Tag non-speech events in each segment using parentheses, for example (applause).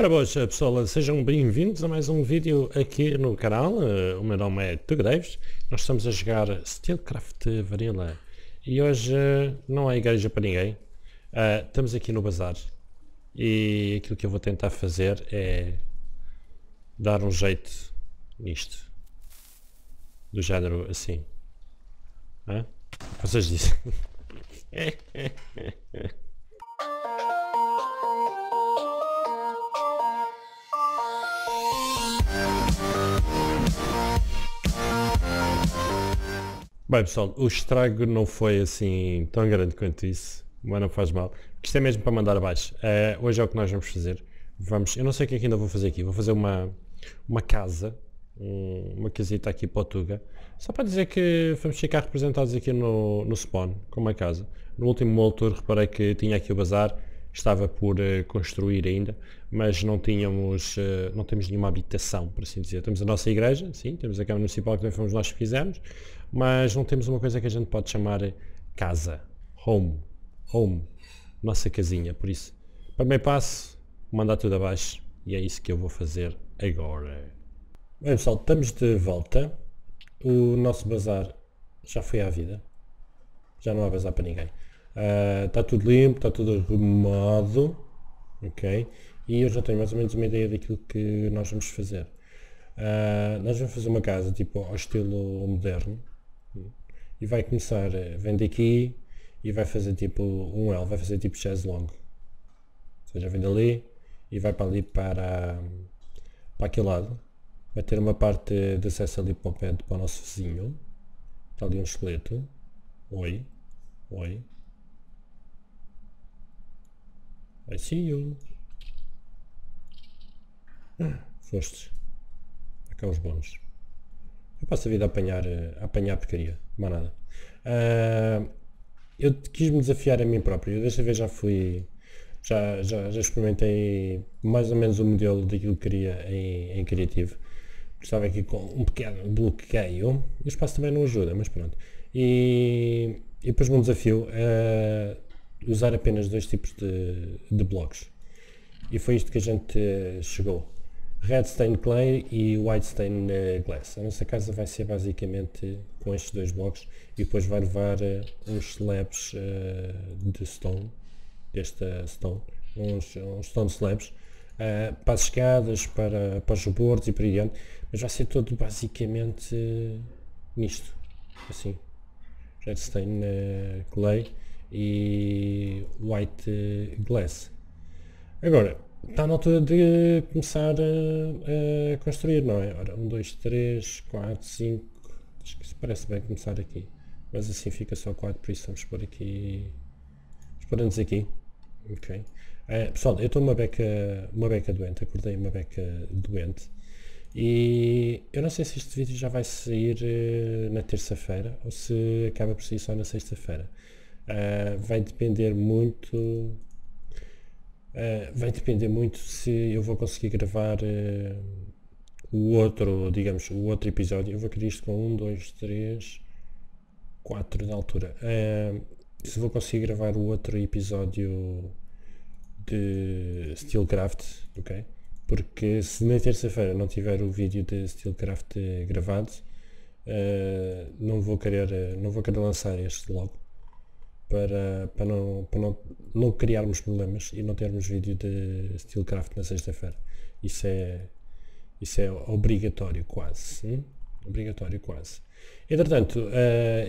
Ora boas eh, pessoal, sejam bem-vindos a mais um vídeo aqui no canal, eh, o meu nome é Tugreves, nós estamos a jogar Steelcraft Varilla e hoje eh, não há igreja para ninguém, uh, estamos aqui no bazar e aquilo que eu vou tentar fazer é dar um jeito nisto, do género assim, Hã? vocês dizem. (laughs) Bem pessoal, o estrago não foi assim tão grande quanto isso, mas não faz mal. Isto é mesmo para mandar abaixo. É hoje é o que nós vamos fazer. Vamos, eu não sei o que é que ainda vou fazer aqui, vou fazer uma, uma casa, um, uma casita aqui para o Tuga, só para dizer que vamos ficar representados aqui no, no spawn, com uma casa. No último motor reparei que tinha aqui o bazar, estava por uh, construir ainda, mas não tínhamos, uh, não temos nenhuma habitação, por assim dizer. Temos a nossa igreja, sim, temos a Câmara Municipal que também fomos nós que fizemos, mas não temos uma coisa que a gente pode chamar casa, home, home, nossa casinha. Por isso, para meio passo, mandar tudo abaixo e é isso que eu vou fazer agora. Bem pessoal, estamos de volta. O nosso bazar já foi à vida. Já não há bazar para ninguém. Uh, ah, está tudo limpo, está tudo arrumado. Ok? E eu já tenho mais ou menos uma ideia daquilo que nós vamos fazer. Uh, nós vamos fazer uma casa tipo ao estilo moderno e vai começar, eh, vem daqui e vai fazer tipo um L, vai fazer tipo chess long. Ou seja, vem dali e vai para ali para, para aquele lado. Vai ter uma parte de acesso ali para o pé para o nosso vizinho. Está ali um esqueleto. Oi. Oi. I see you. Ah, Acá os bons. Eu passo a vida a apanhar, eh, a apanhar porcaria mais nada. Uh, eu quis-me desafiar a mim próprio. Eu desta vez já fui. Já, já, já, experimentei mais ou menos o modelo daquilo que queria em, em criativo. Estava aqui com um pequeno bloqueio. O espaço também não ajuda, mas pronto. E, e depois-me um desafio a ah, usar apenas dois tipos de, de blocos. E foi isto que a gente ah, chegou. Red Stain Clay e White Stain eh, Glass. A nossa casa vai ser basicamente com estes dois blocos e depois vai levar eh, uns slabs eh, de stone, desta stone, uns, uns stone slabs, Uh, para as escadas, para, para os bordes e por aí adiante, mas vai ser tudo basicamente uh, nisto, assim, redstone uh, clay e white glass. Agora, Está na altura de começar a, a construir, não é? Ora, 1, 2, 3, 4, 5. Acho que parece bem começar aqui. Mas assim fica só 4, por isso vamos pôr aqui. Vamos pôr aqui. Ok. Ah, pessoal, eu estou uma beca, uma beca doente, acordei uma beca doente. E eu não sei se este vídeo já vai sair uh, na terça-feira ou se acaba por sair só na sexta-feira. Uh, vai depender muito Uh, vai depender muito se eu vou conseguir gravar uh, o outro, digamos, o outro episódio. Eu vou querer isto com um, dois, três, quatro de altura. Uh, se vou conseguir gravar o outro episódio de Steelcraft, ok? Porque se na terça-feira não tiver o vídeo de Steelcraft gravado, não vou querer, não vou querer lançar este logo para, para, não, para não, não criarmos problemas e não termos vídeo de Steelcraft na sexta-feira. Isso é, isso é obrigatório quase. Hein? Obrigatório quase. Entretanto, uh,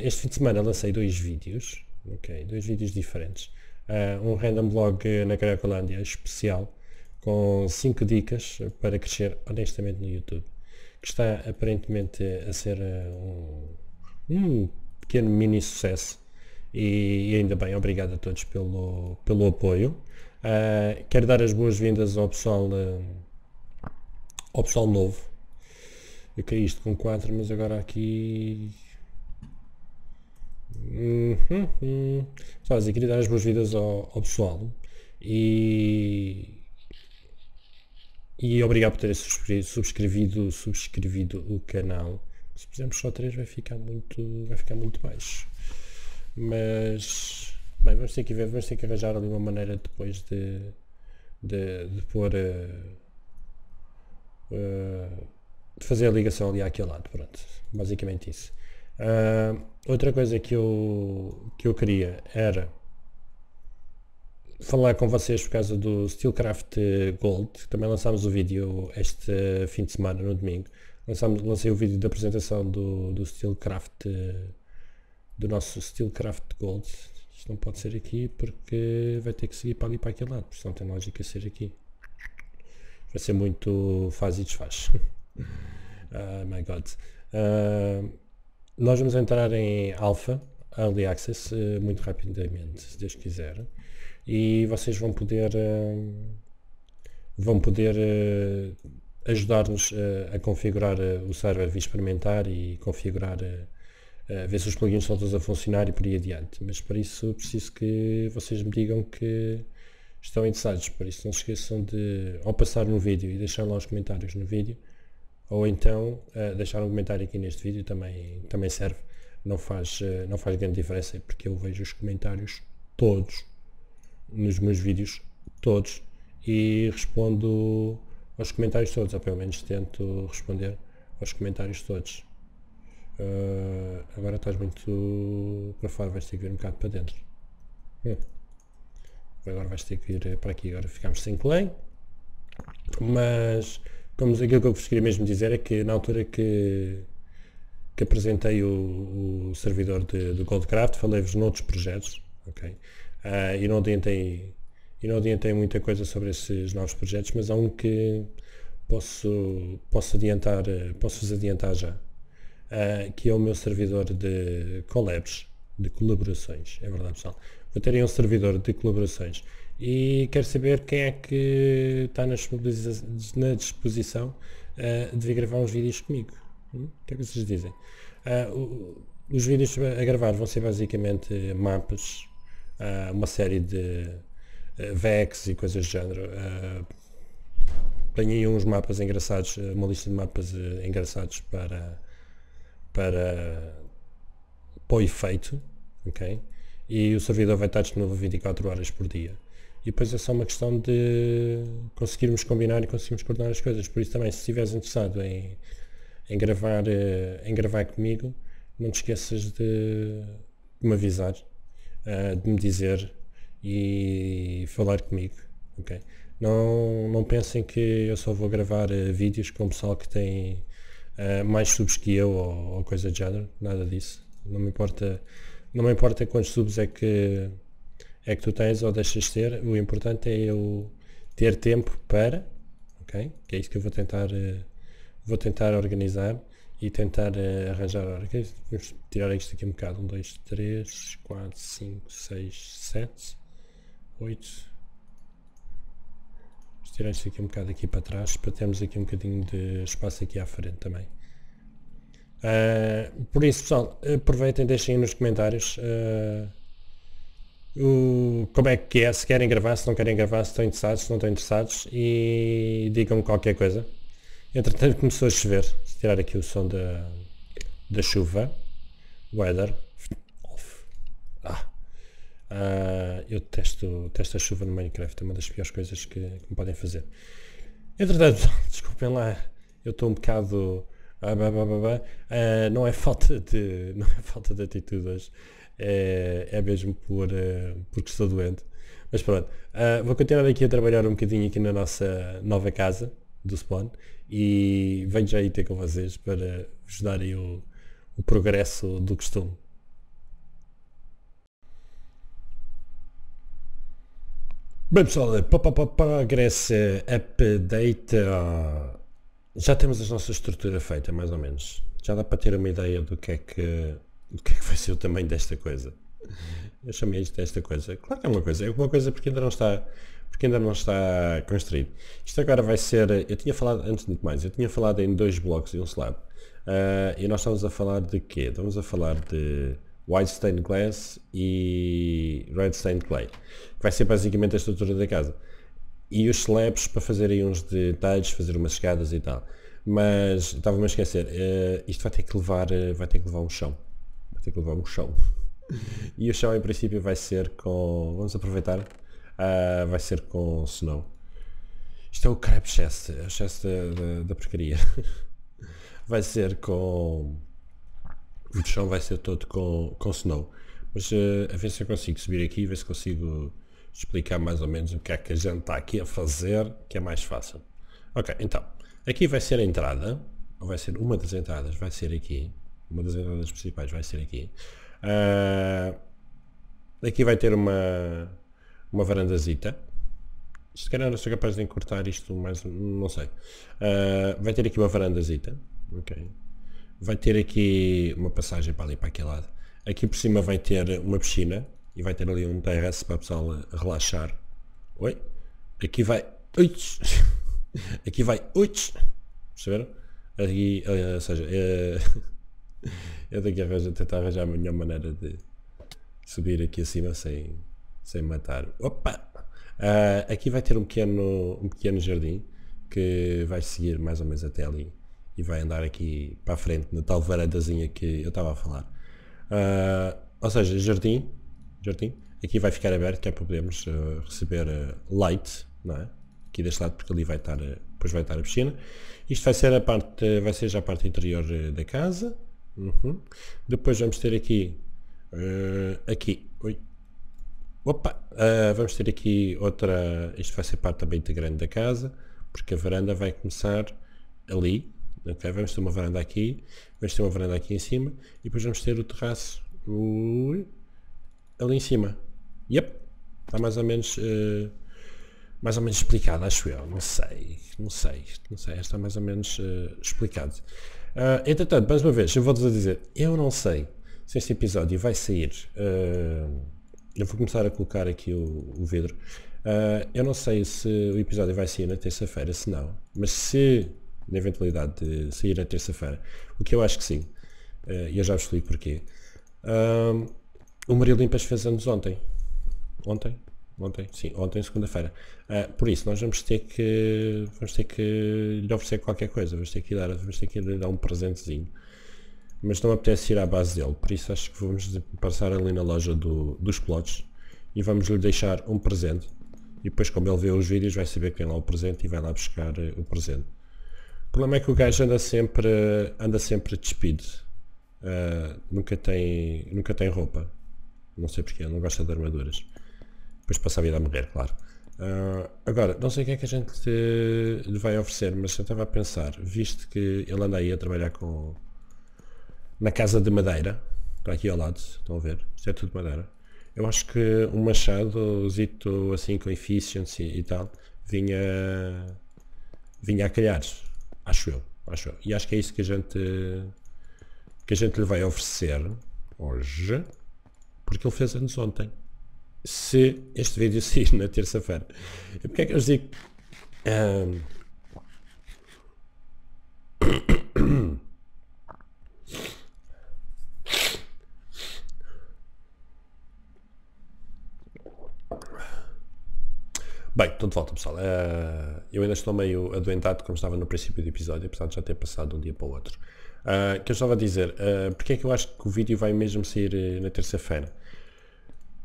este fim de semana lancei dois vídeos, ok, dois vídeos diferentes. Uh, um random blog na Caracolândia especial com 5 dicas para crescer honestamente no YouTube, que está aparentemente a ser uh, um, um pequeno mini sucesso e, ainda bem, obrigado a todos pelo, pelo apoio. Uh, quero dar as boas-vindas ao pessoal, uh, ao pessoal novo. Eu caí isto com 4, mas agora aqui. Uhum, uhum. Só queria dar as boas-vindas ao, ao, pessoal e. E obrigado por terem subscrevido, subscrevido o canal. Se fizermos só 3 vai ficar muito, vai ficar muito baixo. Mas bem, vamos ter que ver, vamos ter que arranjar ali uma maneira depois de, de, de pôr uh, uh, de fazer a ligação ali àquele lado. Pronto, basicamente isso. Uh, outra coisa que eu, que eu queria era falar com vocês por causa do Steelcraft Gold. Também lançámos o vídeo este fim de semana, no domingo. lançamos lancei o vídeo da apresentação do, do Steelcraft Gold eh, do nosso Steelcraft Gold. Isto não pode ser aqui porque vai ter que seguir para ali para aquele lado, Isto não tem lógica ser aqui. Vai ser muito faz e desfaz. oh (laughs) my god. Uh, nós vamos entrar em Alpha, Early Access, uh, muito rapidamente, se Deus quiser. E vocês vão poder. Uh, vão poder ajudar-nos a configurar o server a experimentar e configurar eh, ver se os plugins estão todos a funcionar e por aí adiante. Mas para isso preciso que vocês me digam que estão interessados. Por isso não se esqueçam de ou passar no vídeo e deixar lá os comentários no vídeo, ou então uh, deixar um comentário aqui neste vídeo também, também serve. Não faz, uh, não faz grande diferença porque eu vejo os comentários todos nos meus vídeos todos e respondo aos comentários todos, ou pelo menos tento responder aos comentários todos. Uh, agora estás muito para fora, vais ter que vir um bocado para dentro. Hum. Agora vais ter que vir eh, para aqui. Agora ficámos sem clay. Mas, como aquilo que eu vos queria mesmo dizer é que na altura que, que apresentei o, o servidor de, do Goldcraft, falei-vos noutros projetos, ok? Uh, e não adiantei e não adiantei muita coisa sobre esses novos projetos, mas há um que posso, posso adiantar, eh, posso vos adiantar já uh, que é o meu servidor de collabs, de colaborações, é verdade pessoal. Vou ter aí é um servidor de colaborações e quero saber quem é que está na disposição uh, de vir gravar uns vídeos comigo. Hum? O que é que vocês dizem? Uh, os vídeos a gravar vão ser basicamente mapas, uma série de VEX e coisas do género tenho aí uns mapas engraçados, uma lista de mapas engraçados para, para, para o efeito, ok? E o servidor vai estar disponível 24 horas por dia. E depois é só uma questão de conseguirmos combinar e conseguirmos coordenar as coisas. Por isso também, se estiveres interessado em, em, gravar, eh, em gravar comigo, não te esqueças de, me avisar, eh, de me dizer e falar comigo. ok? Não, não pensem que eu só vou gravar eh, vídeos com o pessoal que tem eh, mais subs que eu ou, ou, coisa de género, nada disso. Não me importa, não me importa quantos subs é que é que tu tens ou deixas de ter, o importante é eu ter tempo para, ok? Que é isso que eu vou tentar uh, vou tentar organizar e tentar uh, arranjar Vamos tirar isto aqui um bocado. 1, 2, 3, 4, 5, 6, 7, 8, tirar isto aqui um bocado aqui para trás para termos aqui um bocadinho de espaço aqui à frente também. Uh, por isso pessoal, aproveitem, deixem aí nos comentários uh, o, como é que é, se querem gravar, se não querem gravar, se estão interessados, se não estão interessados e digam qualquer coisa. Entretanto começou a chover, se tirar aqui o som da, da chuva, weather, off. Ah. Uh, eu testo, testo a chuva no Minecraft, é uma das piores coisas que, que me podem fazer. Entretanto, (laughs) desculpem lá, eu estou um bocado. Uh, não é falta de (laughs) não é falta de atitude hoje é, é mesmo por uh, porque estou doente mas pronto uh, vou continuar aqui a trabalhar um bocadinho aqui na nossa nova casa do spawn e venho já aí ter com vocês para ajudar aí o, o progresso do costume Bem pessoal, pá, pá, pá, pá, Grécia, update. Ah, já temos a nossa estrutura feita, mais ou menos. Já dá para ter uma ideia do que é que, do que, é que vai ser o tamanho desta coisa. Eu chamei isto desta coisa. Claro que é uma coisa, é uma coisa porque ainda não está, porque ainda não está construído. Isto agora vai ser, eu tinha falado, antes de mais, eu tinha falado em dois blocos e um slab. Uh, e nós estamos a falar de quê? Estamos a falar de White Stained Glass e Red Stained Clay, que vai ser basicamente a estrutura da casa. E os slabs para fazer aí uns detalhes, fazer umas escadas e tal. Mas estava-me a esquecer, uh, isto vai ter que levar, uh, vai ter que levar um chão. Vai ter que levar um chão. e o chão em princípio vai ser com. Vamos aproveitar. Uh, vai ser com snow. Isto é o crap chest, a é chest da, da, da porcaria. (laughs) vai ser com o chão vai ser todo com, com snow. Mas uh, a ver se eu consigo subir aqui e ver se consigo explicar mais ou menos o que é que a gente está aqui a fazer, que é mais fácil. Ok, então, aqui vai ser a entrada, ou vai ser uma das entradas, vai ser aqui, uma das entradas principais vai ser aqui. Uh, aqui vai ter uma, uma varandazita. Se calhar não sou capaz de encurtar isto mais, não sei. Uh, vai ter aqui uma varandazita, ok? vai ter aqui uma passagem para ali para aquele lado. Aqui por cima vai ter uma piscina e vai ter ali um terraço para o pessoal eh, relaxar. Oi? Aqui vai. Oi! (laughs) Aqui vai. Oi! Perceberam? Aqui, eh, ou seja, eh, (laughs) eu tenho que arranjar, tentar arranjar a melhor maneira de subir aqui acima sem, sem matar. Opa! Uh, aqui vai ter um pequeno, um pequeno jardim que vai seguir mais ou menos até ali e vai andar aqui para a frente, na tal varandazinha que eu estava a falar. Uh, ou seja, jardim, jardim, aqui vai ficar aberto, que é para podermos uh, receber uh, light, não é? Aqui deste lado, porque ali vai estar, depois vai estar a piscina. Isto vai ser, a parte, vai ser já a parte interior da casa. Uhum. Depois vamos ter aqui, aqui, oi, opa, vamos ter aqui outra, isto vai ser parte também integrante da casa, porque a varanda vai começar ali, Okay? Vamos ter uma varanda aqui, vamos ter uma varanda aqui em cima e depois vamos ter o terraço ui, ali em cima. Yep, está mais ou menos uh, mais ou menos explicado, acho eu. Não sei, não sei, não sei, está mais ou menos uh, explicado. Uh, entretanto, mais uma vez, eu vou-vos dizer, eu não sei se este episódio vai sair. Eh, eu vou começar a colocar aqui o, o vidro. Ah, eu não sei se o episódio vai sair na terça-feira, se não. Mas se na eventualidade de sair a terça-feira. O que eu acho que sim. Eh, e eu já vos explico porquê. o Maria Limpas fez anos ontem. Ontem? Ontem? Sim, ontem, segunda-feira. Uh, por isso, nós vamos ter que vamos ter que lhe oferecer qualquer coisa. Vamos ter que dar, vamos ter que lhe dar um presentezinho. Mas não apetece ir à base dele. Por isso, acho que vamos passar ali na loja do, dos plots e vamos lhe deixar um presente. E depois, como ele vê os vídeos, vai saber quem é lá o presente e vai lá buscar eh, o presente. O problema é que o gajo anda sempre, anda sempre despido. Uh, nunca, tem, nunca tem roupa. Não sei porquê, não gosta de armaduras. Depois passa a vida a morrer, claro. Uh, agora, não sei o que é que a gente lhe vai oferecer, mas eu estava a pensar, visto que ele anda aí a trabalhar com na casa de madeira, está aqui ao lado, estão a ver, isto é tudo madeira. Eu acho que um machado, zito assim com efficiency e tal, vinha vinha a calhar. Acho eu, acho eu. E acho que é isso que a gente que a gente lhe vai oferecer hoje, porque ele fez anos ontem. Se este vídeo (laughs) sair na terça-feira. E porque é que eu digo? Um... Bem, então de volta pessoal. Uh, eu ainda estou meio adoentado como estava no princípio do episódio, apesar de já ter passado de um dia para o outro. Uh, que eu estava a dizer, uh, porque é que eu acho que o vídeo vai mesmo sair na terça-feira?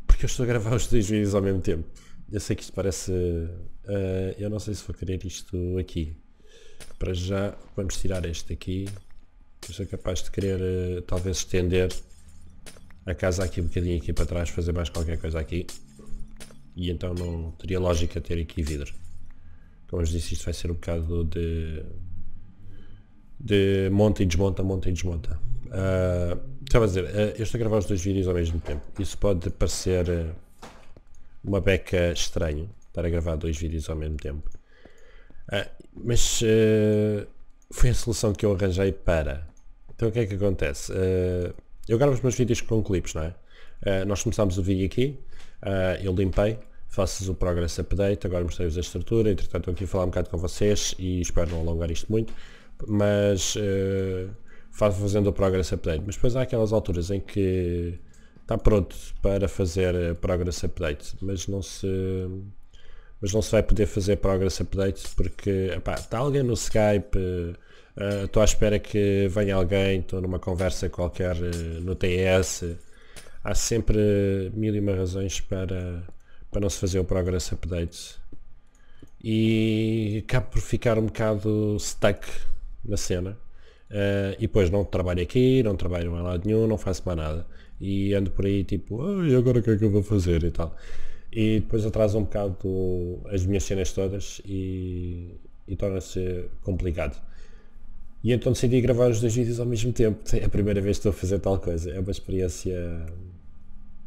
Porque eu estou a gravar (laughs) os dois vídeos ao mesmo tempo. Eu sei que isto parece. Uh, eu não sei se vou querer isto aqui. Para já vamos tirar este aqui. Eu sou capaz de querer talvez estender a casa aqui um bocadinho aqui para trás, fazer mais qualquer coisa aqui e então não teria lógica ter aqui vidro. Como eu disse, isto vai ser um bocado de, de monta e desmonta, monta e desmonta. Uh, estava a dizer, uh, eu estou a gravar os dois vídeos ao mesmo tempo. Isso pode parecer ah, uma beca estranho, estar a gravar dois vídeos ao mesmo tempo. Uh, mas foi a solução que eu arranjei para. Então o que é que acontece? eu gravo os meus vídeos com clipes, não é? nós começámos o vídeo aqui, Uh, eu limpei, faço o Progress Update, agora mostrei-vos a estrutura, entretanto estou aqui a falar um bocado com vocês e espero não alongar isto muito, mas uh, ah, faço fazendo o Progress Update. Mas depois há aquelas alturas em que está pronto para fazer ah, Progress Update, mas não se mas não se vai poder fazer Progress Update porque epá, está alguém no Skype, estou uh, à espera que venha alguém, estou numa conversa qualquer uh, no TS, há sempre mil e uma razões para, para não se fazer o Progress Update e acabo por ficar um bocado stuck na cena uh, e depois não trabalho aqui, não trabalho em lado nenhum, não faço mais nada e ando por aí tipo, oh, e agora o que é que eu vou fazer e tal e depois atraso um bocado as minhas cenas todas e, e torna-se complicado. E então decidi gravar os dois vídeos ao mesmo tempo. É a primeira vez que estou a fazer tal coisa. É uma experiência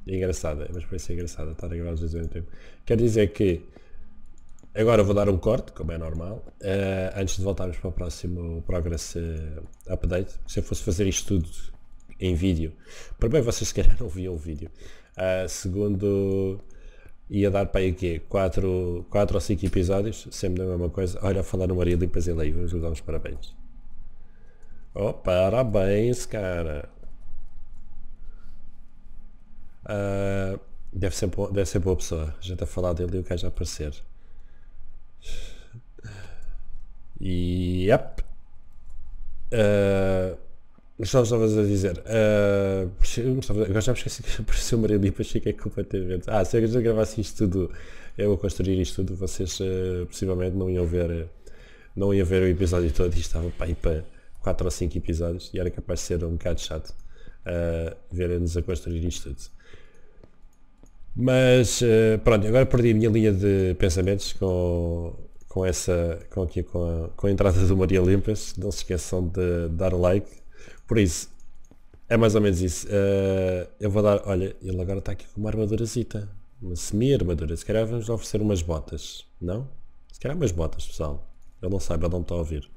é engraçada, mas vai ser engraçada estar a gravar os dois ao mesmo tempo. Quer dizer que agora vou dar um corte, como é normal, uh, antes de voltarmos para o próximo Progress uh, Update. Se eu fosse fazer isto tudo em vídeo, primeiro vocês se calhar (laughs) não viam o vídeo. Uh, segundo ia dar para aí o quê? 4, 4 ou 5 episódios, sempre da mesma coisa. Olha, falar no Maria Limpas e Lei, vamos dar uns parabéns. Oh, parabéns, cara! Uh, deve, ser boa, deve ser boa pessoa. A gente a falar dele e o gajo a aparecer. E yep. Uh, mas só estavas a dizer. Uh, agora já me esqueci que (laughs) apareceu o Maria Bipa, fiquei completamente. Ah, se a gente gravasse isto tudo, eu a construir isto tudo, vocês uh, possivelmente não iam ver. Não ia ver o episódio todo e estava para ir para 4 ou 5 episódios e era capaz de ser um bocado chato uh, verem-nos a construir isto tudo. Mas eh, pronto, agora perdi a minha linha de pensamentos com, com essa com, aqui, com, a, com a entrada do Maria Limpas. Não se esqueçam de dar like. Por isso, é mais ou menos isso. Uh, eu vou dar. Olha, ele agora está aqui com uma armadurazita. Uma semi-armadura. Se calhar vamos oferecer umas botas. Não? Se calhar umas botas, pessoal. Ele não sabe, ele não estou está a ouvir.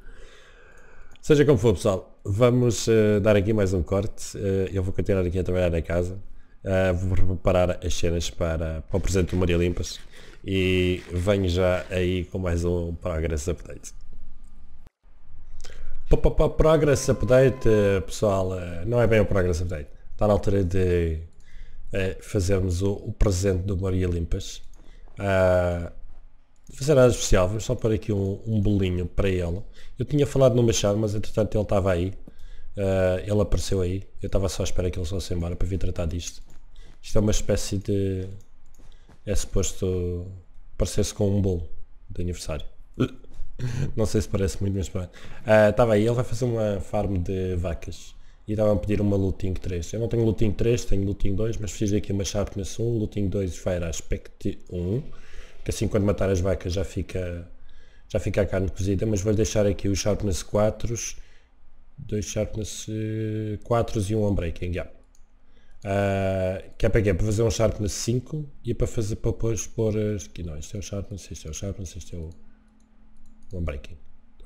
Seja como for, pessoal, vamos uh, dar aqui mais um corte. Uh, eu vou continuar aqui a trabalhar na casa. Ah, vou preparar as cenas para, para o presente do Maria Limpas e venho já aí com mais um Progress Update. P -p -p progress Update, eh, pessoal, eh, não é bem o Progress Update. Está na altura de eh, fazermos o, o, presente do Maria Limpas. Uh, fazer nada especial, vamos só pôr aqui um, um bolinho para ela. Eu tinha falado no Machado, mas entretanto ele estava aí. Uh, ele apareceu aí. Eu estava só à espera que ele fosse embora para vir tratar disto. Isto é uma espécie de. É suposto parecer-se com um bolo de aniversário. (laughs) Não sei se parece muito, mas pronto. Estava uh, aí, ele vai fazer uma farm de vacas. E estavam a pedir uma Looting 3. Eu não tenho Looting 3, tenho Looting 2, mas preciso aqui uma Sharpness 1, Looting 2 vai Fire Aspect 1. Que assim quando matar as vacas já fica, já fica a carne cozida. Mas vou deixar aqui os Sharpness 4, dois Sharpness 4 eh, e um Unbreaking. Yeah. Uh, que é para quê? É para fazer um sharpness 5 e é para fazer para depois pôr as. Aqui não, este é o sharpness, este é o sharpness, este é o. O breaking.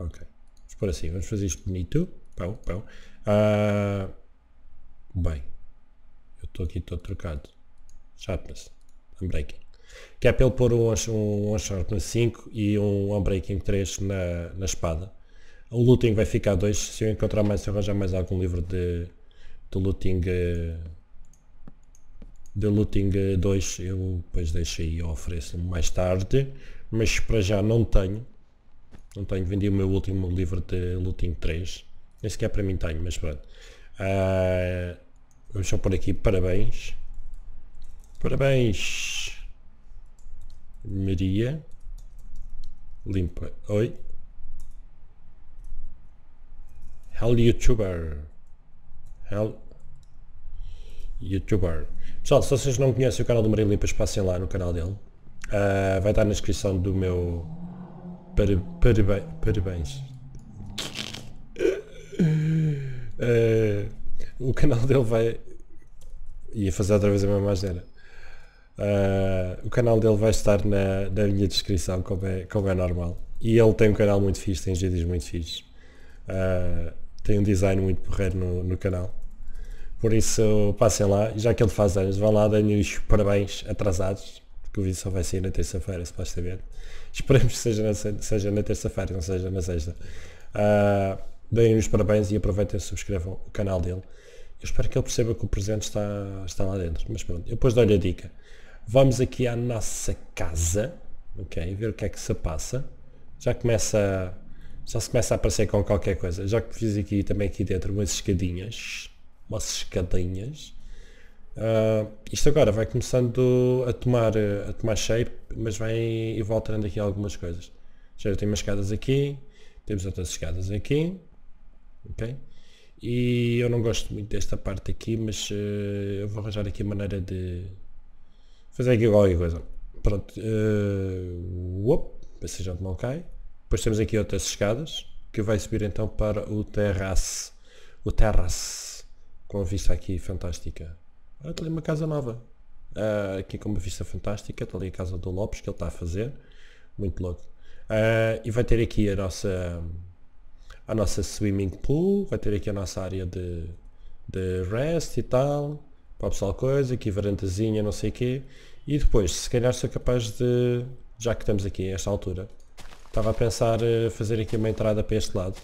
Ok. Vamos pôr assim, vamos fazer isto bonito. Pão, pão. Uh, bem. Eu estou aqui todo trocado. Sharpness. Unbreaking. Que é para ele pôr um, um, um Sharpness 5 e um Unbreaking 3 na, na espada. O looting vai ficar 2. Se eu encontrar mais, se eu arranjar mais algum livro de, de looting. Uh, The Looting 2 eu depois deixo aí ofereço mais tarde, mas para já não tenho. Não tenho, vendi o meu último livro de Looting 3. Nem sequer para mim tenho, mas pronto. Uh, vamos só por aqui parabéns. Parabéns Maria. Limpa. Oi. Hell YouTuber. Hell youtuber. Pessoal, se vocês não conhecem o canal do Maria Limpas, passem lá no canal dele. Uh, vai estar na descrição do meu... Para, para, parabéns. Uh, o canal dele vai... Ia fazer outra vez a mesma maneira. Uh, o canal dele vai estar na, na minha descrição, como é, como é normal. E ele tem um canal muito fixe, tem vídeos muito fixe. Uh, tem um design muito porreiro no, no canal. Por isso passem lá, já que ele faz anos, vão lá, deem os parabéns atrasados, porque o vídeo só vai sair na terça-feira, supostamente. Esperemos que seja na, seja na terça-feira, não seja na sexta. Uh, ah, deem os parabéns e aproveitem e subscrevam o canal dele. Eu espero que ele perceba que o presente está, está lá dentro. Mas pronto, depois dou-lhe a dica. Vamos aqui à nossa casa, ok? Ver o que é que se passa. Já começa, já se começa a aparecer com qualquer coisa. Já que fiz aqui também aqui dentro umas escadinhas umas escadinhas. Uh, isto agora vai começando a tomar, a tomar shape, mas vai e voltando aqui algumas coisas. Já tem umas escadas aqui, temos outras escadas aqui, ok? E eu não gosto muito desta parte aqui, mas uh, eu vou arranjar aqui a maneira de fazer aqui qualquer coisa. Pronto, uh, op, para seja onde não cai. Depois temos aqui outras escadas, que vai subir então para o terraço. O terraço com vista aqui fantástica. Olha, ah, está ali uma casa nova. Uh, aqui com uma vista fantástica, está ali a casa do Lopes que ele está a fazer. Muito louco. Uh, e vai ter aqui a nossa a nossa swimming pool, vai ter aqui a nossa área de, de rest e tal, para o pessoal coisa, aqui varandazinha, não sei o quê. E depois, se calhar sou capaz de, já que estamos aqui a esta altura, estava a pensar fazer aqui uma entrada para este lado.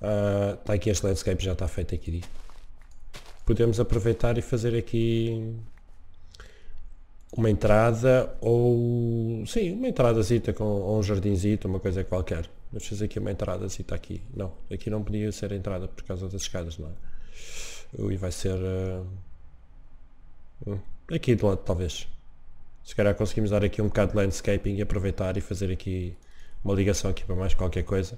Está ah, uh, aqui este landscape, já está feito aqui. Podemos aproveitar e fazer aqui uma entrada ou... Sim, uma entrada com ou um jardinzito, uma coisa qualquer. Vamos fazer aqui uma entradazita aqui. Não, aqui não podia ser entrada por causa das escadas, não é? E vai ser... Uh... Aqui do lado, talvez. Se calhar conseguimos dar aqui um bocado de landscaping e aproveitar e fazer aqui uma ligação aqui para mais qualquer coisa.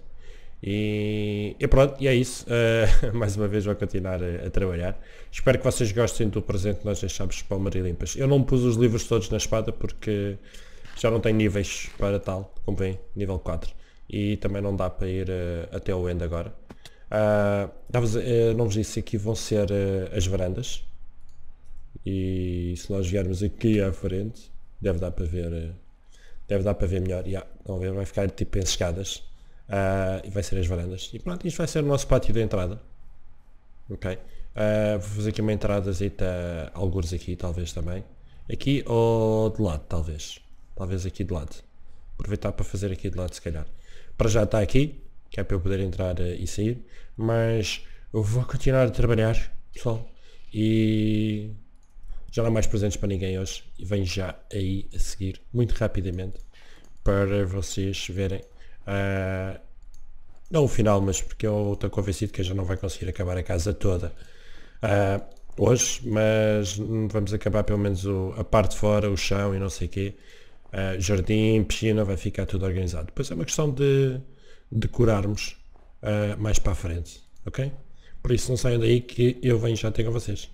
E, e, pronto, e é isso. Uh, (laughs) mais uma vez vou continuar a, a, trabalhar. Espero que vocês gostem do presente que nós deixámos para o Marilimpas. Limpas. Eu não pus os livros todos na espada porque já não tenho níveis para tal, convém, nível 4. E também não dá para ir uh, até o end agora. Uh, não vos disse aqui vão ser as varandas. E se nós viermos aqui à frente, deve dar para ver. deve dar para ver melhor. Yeah, não, vai ficar tipo em escadas Uh, e vai ser as varandas. E pronto, isto vai ser o nosso pátio de entrada. Ok? Uh, vou fazer aqui uma entrada zita alguns aqui talvez também. Aqui ou de lado, talvez. Talvez aqui de lado. Aproveitar para fazer aqui de lado, se calhar. Para já está aqui, que é para eu poder entrar ah, e sair. Mas eu vou continuar a trabalhar, pessoal. E já não há mais presentes para ninguém hoje. E venho já aí a seguir, muito rapidamente, para vocês verem Uh, não o final, mas porque eu estou convencido que já não vai conseguir acabar a casa toda uh, hoje, mas vamos acabar pelo menos o, a parte de fora, o chão e não sei o quê. Uh, jardim, piscina, vai ficar tudo organizado. Depois é uma questão de decorarmos mais para a frente, ok? Por isso não saiam daí que eu venho já ter com vocês.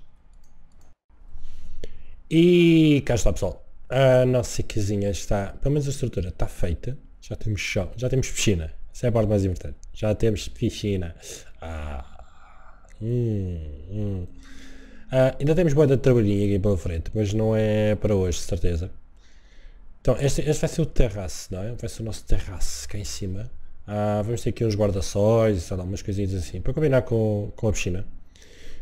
E cá está pessoal. A nossa casinha está, pelo menos a estrutura está feita. Já temos chão, já temos piscina. Essa é a parte mais importante. Já temos piscina. Ah. Hum, hum. Ah, ainda temos boa de trabalhinho aqui pela frente, mas não é para hoje, certeza. Então, este, este vai ser o terraço, não é? Vai ser o nosso terraço cá em cima. Ah, vamos ter aqui uns guarda-sóis, sei umas coisinhas assim, para combinar com, com a piscina.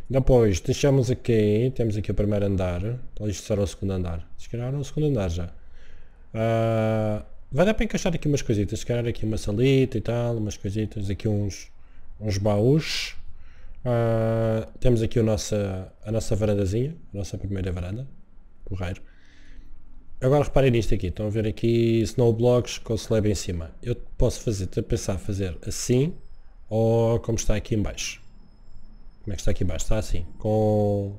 Depois, deixamos aqui, temos aqui o primeiro andar. Então isto será o segundo andar. Se calhar é o segundo andar já. Ah, Vai dar para encaixar aqui umas coisitas, se calhar aqui uma salita e tal, umas coisitas, aqui uns, uns baús. Uh, temos aqui o nossa, a nossa varandazinha, a nossa primeira varanda, correio. Agora reparem nisto aqui, estão a ver aqui snow blocks com o slab em cima. Eu posso fazer, pensar fazer assim ou como está aqui em baixo. Como é que está aqui em baixo? Está assim, com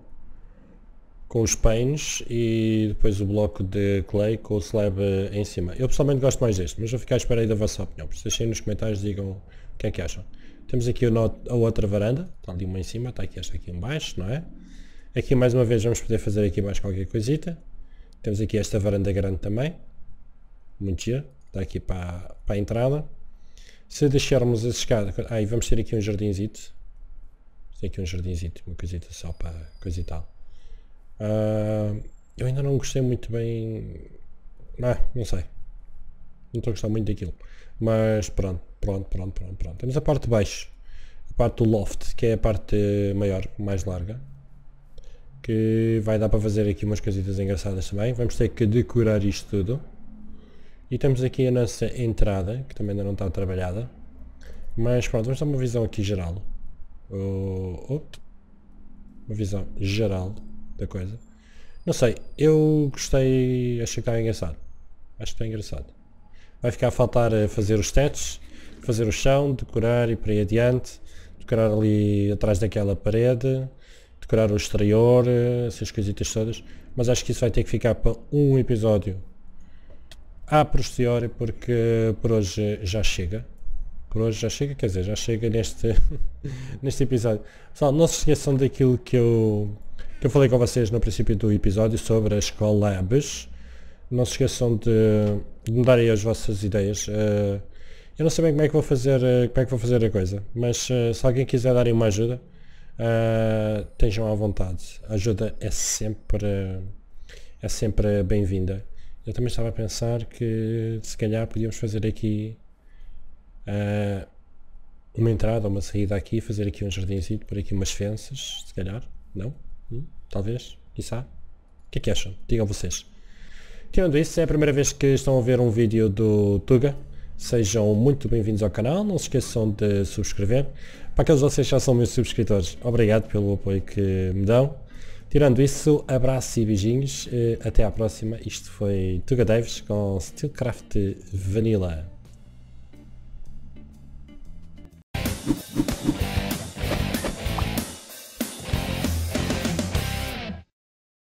com os panes e depois o bloco de clay com o slab em cima. Eu pessoalmente gosto mais deste, mas vou ficar à espera aí da vossa opinião. Deixem nos comentários digam o que é que acham. Temos aqui a outra varanda, está ali uma em cima, está aqui esta aqui em baixo, não é? Aqui mais uma vez vamos poder fazer aqui mais qualquer coisita. Temos aqui esta varanda grande também, muito giro. está aqui para, para a entrada. Se deixarmos as escadas aí e vamos ter aqui um jardinzito, tem aqui um jardinzito, uma coisita só para coisa e tal. Uh, eu ainda não gostei muito bem. Ah, não sei. Não estou a gostar muito daquilo. Mas pronto, pronto, pronto, pronto, pronto. Temos a parte de baixo. A parte do loft, que é a parte maior, mais larga. Que vai dar para fazer aqui umas coisitas engraçadas também. Vamos ter que decorar isto tudo. E temos aqui a nossa entrada, que também ainda não está trabalhada. Mas pronto, vamos dar uma visão aqui geral. Oh, uma visão geral da coisa. Não sei, eu gostei, achei que está engraçado. Acho que está engraçado. Vai ficar a faltar eh, fazer os tetos, fazer o chão, decorar e para aí adiante, decorar ali atrás daquela parede, decorar o exterior, eh, essas coisitas todas, mas acho que isso vai ter que ficar para um episódio a posteriori porque por hoje já chega. Por hoje já chega, quer dizer, já chega neste, (laughs) neste episódio. Pessoal, não se esqueçam daquilo que eu que eu falei com vocês no princípio do episódio sobre as collabs. Não se esqueçam de, de me darem as vossas ideias. Uh, eu não sei bem como é que vou fazer, eh, como é que vou fazer a coisa, mas uh, se alguém quiser darem uma ajuda, uh, estejam à vontade. A ajuda é sempre, é sempre bem-vinda. Eu também estava a pensar que se calhar podíamos fazer aqui uh, uma entrada, uma saída aqui, fazer aqui um jardinzinho, por aqui umas fences, se calhar, não? Hum? talvez, Talvez? Quiçá? O que é que acham? Digam vocês. Tirando isso, é a primeira vez que estão a ver um vídeo do Tuga. Sejam muito bem-vindos ao canal, não se esqueçam de subscrever. Para aqueles de vocês que já são meus subscritores, obrigado pelo apoio que me dão. Tirando isso, abraço e beijinhos. Eh, até à próxima. Isto foi Tuga Davis com Steelcraft Vanilla.